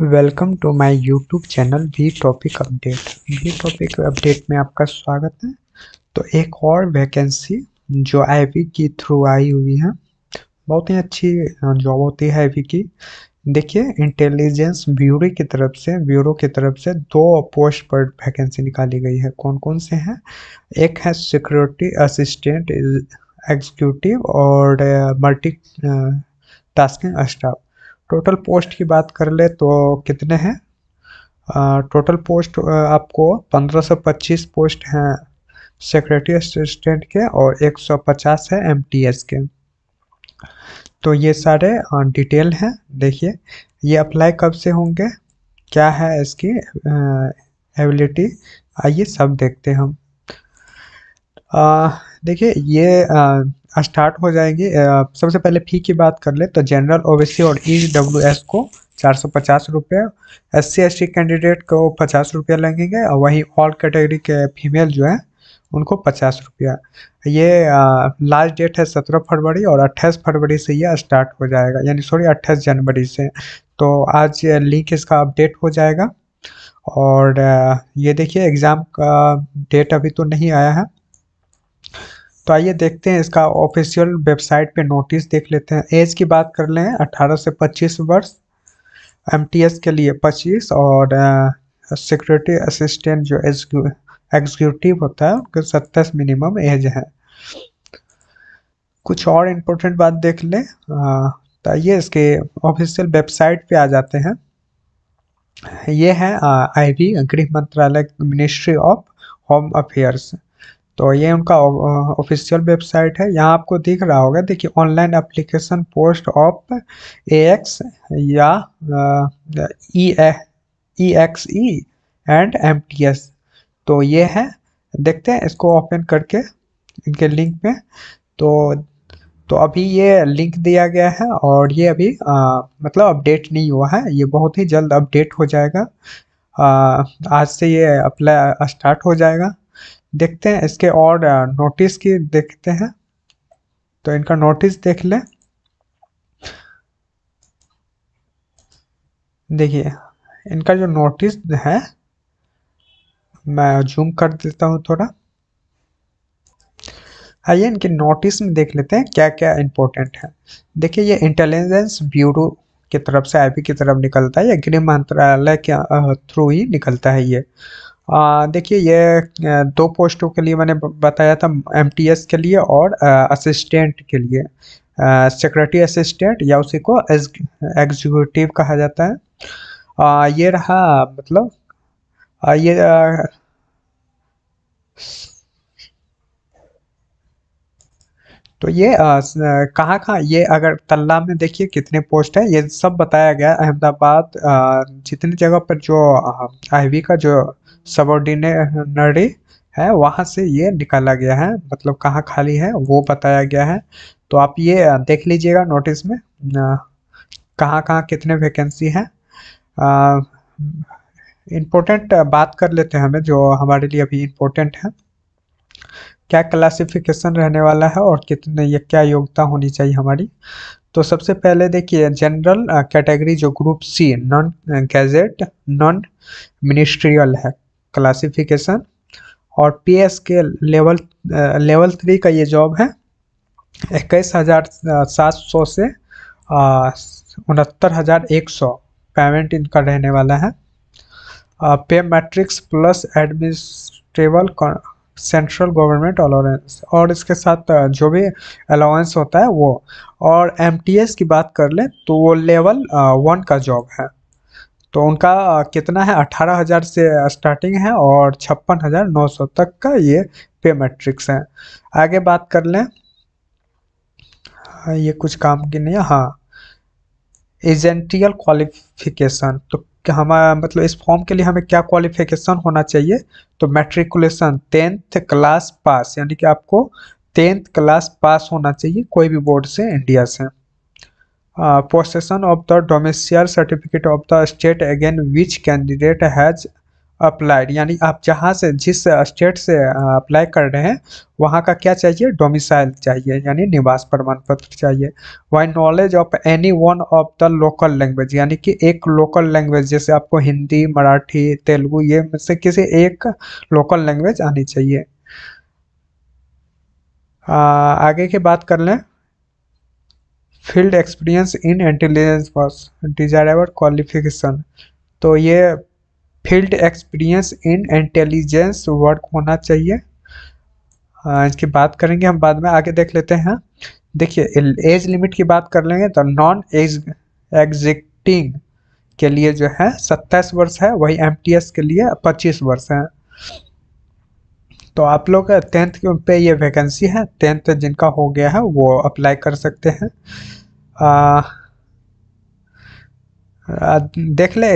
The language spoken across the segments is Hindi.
welcome to my YouTube channel V topic update V topic update में आपका स्वागत है तो एक और वैकेंसी जो आईवी की थ्रू आई हुई है बहुत ही अच्छी जॉब होती है आईवी की देखिए इंटेलिजेंस ब्यूरो की तरफ से ब्यूरो की तरफ से दो पोस्ट पर वैकेंसी निकाली गई है कौन कौन से हैं एक है सिक्योरिटी असिस्टेंट एग्जीक्यूटिव और multi tasking staff total post की बात कर ले तो कितने हैं टोटल पोस्ट आपको 1525 पोस्ट हैं सेक्रेटरी असिस्टेंट के और 150 है एमटीएस के तो ये सारे डिटेल हैं देखिए ये अप्लाई कब से होंगे क्या है इसकी एबिलिटी आइए सब देखते हैं हम देखिए ये आ, स्टार्ट हाँ, हो जाएंगे सबसे पहले फी की बात कर ले तो जनरल ओ और एस e को चार सौ पचास रुपये S C S T candidate को पचास रुपया लगेंगे और वहीं ऑल कैटेगरी के फीमेल जो है उनको पचास रुपया ये लास्ट डेट है सत्रह फरवरी और अट्ठाईस फरवरी से ये स्टार्ट हो जाएगा यानी सॉरी अट्ठाईस जनवरी से तो आज लिंक इसका अपडेट हो जाएगा और ये देखिए एग्ज़ाम का डेट अभी तो नहीं आया है तो आइए देखते हैं इसका ऑफिशियल वेबसाइट पे नोटिस देख लेते हैं एज की बात कर लें 18 से 25 वर्ष एम के लिए 25 और सिक्योरिटी असिस्टेंट जो एग्जीक्यूटिव होता है उनके सत्ताईस मिनिमम एज है कुछ और इम्पोर्टेंट बात देख लें तो आइए इसके ऑफिशियल वेबसाइट पे आ जाते हैं ये है आईवी गृह मंत्रालय मिनिस्ट्री ऑफ होम अफेयर्स तो ये उनका ऑफिशियल वेबसाइट है यहाँ आपको दिख रहा होगा देखिए online application post of A X या E X E and M T S तो ये है देखते हैं इसको ओपन करके इनके लिंक में तो तो अभी ये लिंक दिया गया है और ये अभी आ, मतलब अपडेट नहीं हुआ है ये बहुत ही जल्द अपडेट हो जाएगा आ, आज से ये अप्लाई स्टार्ट हो जाएगा देखते हैं इसके और नोटिस की देखते हैं तो इनका नोटिस देख लें देखिए इनका जो नोटिस है मैं जूम कर देता हूं थोड़ा आइए इनके नोटिस में देख लेते हैं क्या क्या इंपॉर्टेंट है देखिए ये इंटेलिजेंस ब्यूरो की तरफ से आईपी की तरफ निकलता है या गृह मंत्रालय के थ्रू ही निकलता है ये देखिए ये दो पोस्टों के लिए मैंने बताया था एमटीएस के लिए और असिस्टेंट के लिए सेक्रेटरी असिस्टेंट या उसी को एग्जीक्यूटिव कहा जाता है आ, ये रहा मतलब आ, ये आ, तो ये कहाँ कहाँ ये अगर तल्ला में देखिए कितने पोस्ट है ये सब बताया गया अहमदाबाद जितनी जगह पर जो आईवी का जो सबऑर्डिनेटरी है वहाँ से ये निकाला गया है मतलब कहाँ खाली है वो बताया गया है तो आप ये देख लीजिएगा नोटिस में कहाँ कहाँ कितने वैकेंसी हैं इम्पोर्टेंट बात कर लेते हैं हमें जो हमारे लिए अभी इम्पोर्टेंट है क्या क्लासिफिकेशन रहने वाला है और कितने ये क्या योग्यता होनी चाहिए हमारी तो सबसे पहले देखिए जनरल कैटेगरी जो group C non gazetted non ministerial है क्लासिफिकेशन और पी एस के लेवल लेवल थ्री का ये जॉब है इक्कीस हज़ार सात सौ से उनहत्तर हज़ार एक सौ पेमेंट इनका रहने वाला है pay matrix plus admissible central government allowance और इसके साथ जो भी अलाउंस होता है वो और एमटीएस की बात कर लें तो वो लेवल वन का जॉब है तो उनका कितना है अठारह हज़ार से स्टार्टिंग है और छप्पन हज़ार नौ सौ तक का ये पे मैट्रिक्स है आगे बात कर लें हाँ, ये कुछ काम की नहीं है हाँ एजेंटियल क्वालिफिकेशन तो हमारा मतलब इस फॉर्म के लिए हमें क्या क्वालिफिकेशन होना चाहिए तो मैट्रिकुलेशन टेंथ क्लास पास यानी कि आपको टेंथ क्लास पास होना चाहिए कोई भी बोर्ड से इंडिया से Uh, possession of the domicile certificate of the state again which candidate has applied यानी आप जहाँ से जिस स्टेट uh, से अप्लाई uh, कर रहे हैं वहाँ का क्या चाहिए डोमिसाइल चाहिए यानी निवास प्रमाण पत्र चाहिए why knowledge of any one of the local language यानी कि एक लोकल लैंग्वेज जैसे आपको हिंदी मराठी तेलुगु ये में से किसी एक लोकल लैंग्वेज आनी चाहिए आ, आगे की बात कर लें field experience in intelligence force desirable qualification तो ये field experience in intelligence work होना चाहिए इसकी बात करेंगे हम बाद में आगे देख लेते हैं देखिए एज लिमिट की बात कर लेंगे तो नॉन एज एग्जिटिंग के लिए जो है सत्ताईस वर्ष है वही एम के लिए पच्चीस वर्ष है तो आप लोग टेंथ पे ये वैकेंसी है टेंथ जिनका हो गया है वो अप्लाई कर सकते हैं देख ले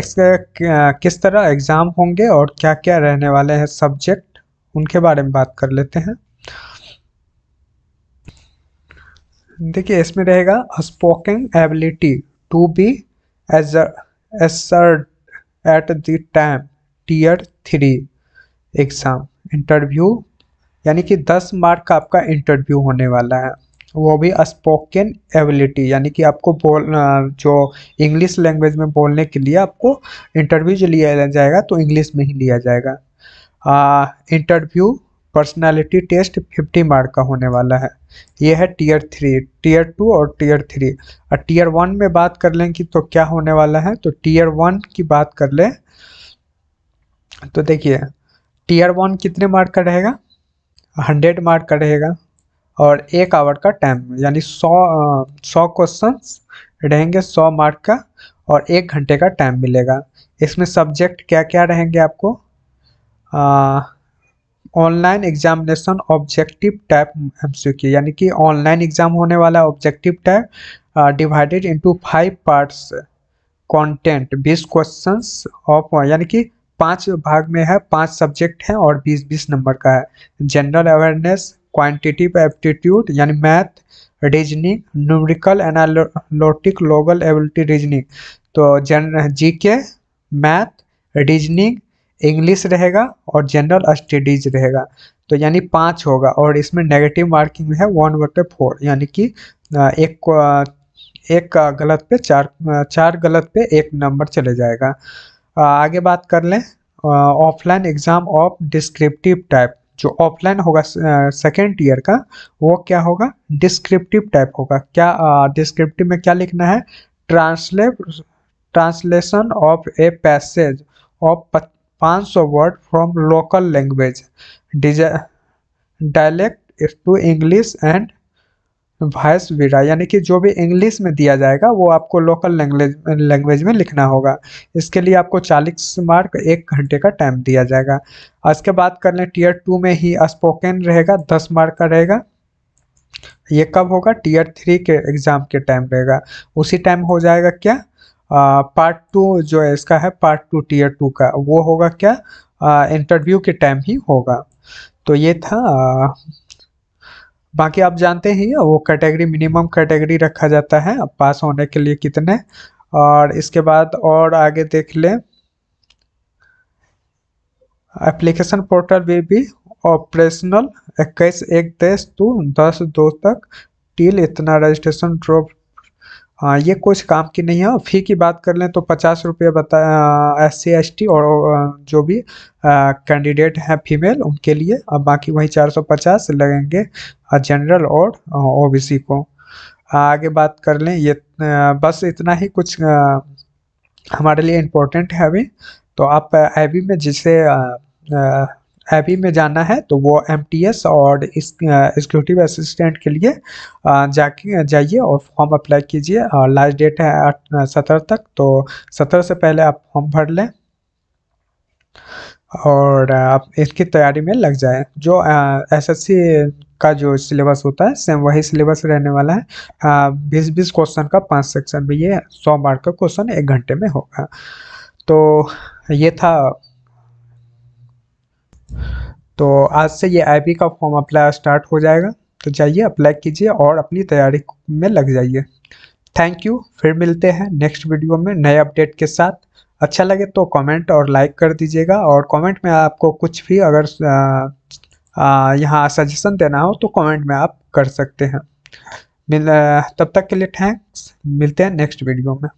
किस तरह एग्ज़ाम होंगे और क्या क्या रहने वाले हैं सब्जेक्ट उनके बारे में बात कर लेते हैं देखिए इसमें रहेगा speaking ability to be as assessed at the time tier three exam interview यानी कि दस मार्क का आपका इंटरव्यू होने वाला है वो भी स्पोकन एबिलिटी यानी कि आपको बोल जो इंग्लिश लैंग्वेज में बोलने के लिए आपको इंटरव्यू जो लिया जाएगा तो इंग्लिश में ही लिया जाएगा इंटरव्यू पर्सनालिटी टेस्ट 50 मार्क का होने वाला है ये है टीयर थ्री टीयर टू और टीयर थ्री और टीयर वन में बात कर लें कि तो क्या होने वाला है तो टीयर वन की बात कर लें तो देखिए टीयर वन कितने मार्क का रहेगा हंड्रेड मार्क का रहेगा और एक आवर का टाइम यानी सौ सौ क्वेश्चन रहेंगे सौ मार्क का और एक घंटे का टाइम मिलेगा इसमें सब्जेक्ट क्या क्या रहेंगे आपको online examination objective type MCQ यानी कि ऑनलाइन एग्जाम होने वाला objective type divided into five parts content बीस क्वेश्चंस ऑफ यानी कि पांच भाग में है पांच सब्जेक्ट हैं और बीस बीस नंबर का है जनरल अवेयरनेस क्वान्टिटिव एप्टीट्यूड यानी math reasoning numerical analytic logical ability reasoning तो जन जी के मैथ रीजनिंग इंग्लिश रहेगा और जनरल स्टडीज रहेगा तो यानी पाँच होगा और इसमें नेगेटिव मार्किंग है वन बटे फोर यानी कि एक एक गलत पे चार चार गलत पे एक नंबर चले जाएगा आगे बात कर लें offline exam of descriptive type जो ऑफलाइन होगा सेकेंड ईयर का वो क्या होगा डिस्क्रिप्टिव टाइप होगा क्या डिस्क्रिप्टिव में क्या लिखना है translate translation of a passage of पाँच सौ word from local language dialect to English and vice वीडा यानी कि जो भी इंग्लिश में दिया जाएगा वो आपको लोकल लैंग्वेज लैंग्वेज में लिखना होगा इसके लिए आपको 40 मार्क एक घंटे का टाइम दिया जाएगा इसके बाद कर लें टीयर टू में ही स्पोकन रहेगा 10 मार्क का रहेगा ये कब होगा टीयर थ्री के एग्ज़ाम के टाइम रहेगा उसी टाइम हो जाएगा क्या पार्ट टू जो है इसका है पार्ट टू टीयर टू का वो होगा क्या इंटरव्यू के टाइम ही होगा तो ये था बाकी आप जानते ही वो कैटेगरी मिनिमम कैटेगरी रखा जाता है पास होने के लिए कितने और इसके बाद और आगे देख लें एप्लीकेशन पोर्टल में भी ऑपरेशनल इक्कीस एक दस टू दस दो तक टील इतना रजिस्ट्रेशन ड्रॉप हाँ, ये कुछ काम की नहीं है फ़ी की बात कर लें तो पचास रुपये बता एस सी एस टी और जो भी कैंडिडेट हैं फीमेल उनके लिए अब बाकी वही चार सौ पचास लगेंगे जनरल और ओ बी सी को आगे बात कर लें ये बस इतना ही कुछ हमारे लिए इम्पोर्टेंट है अभी तो आप आई में जिसे हैवी में जाना है तो वो एम और एग्जीक्यूटिव असिस्टेंट के लिए जाके जाइए और फॉर्म अप्लाई कीजिए और लास्ट डेट है सत्रह तक तो सत्रह से पहले आप फॉर्म भर लें और आप इसकी तैयारी में लग जाए जो एसएससी का जो सिलेबस होता है सेम वही सिलेबस रहने वाला है बीस बीस क्वेश्चन का पांच सेक्शन में ये सौ मार्क का क्वेश्चन एक घंटे में होगा तो ये था तो आज से ये आई का फॉर्म अप्लाई स्टार्ट हो जाएगा तो जाइए अप्लाई कीजिए और अपनी तैयारी में लग जाइए थैंक यू फिर मिलते हैं नेक्स्ट वीडियो में नए अपडेट के साथ अच्छा लगे तो कमेंट और लाइक कर दीजिएगा और कमेंट में आपको कुछ भी अगर यहाँ सजेशन देना हो तो कमेंट में आप कर सकते हैं मिल तब तक के लिए थैंक्स मिलते हैं नेक्स्ट वीडियो में